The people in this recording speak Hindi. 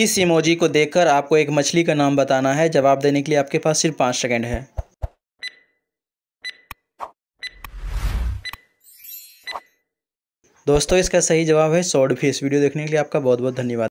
इस इमोजी को देखकर आपको एक मछली का नाम बताना है जवाब देने के लिए आपके पास सिर्फ पाँच सेकेंड है दोस्तों इसका सही जवाब है सोड फिश वीडियो देखने के लिए आपका बहुत बहुत धन्यवाद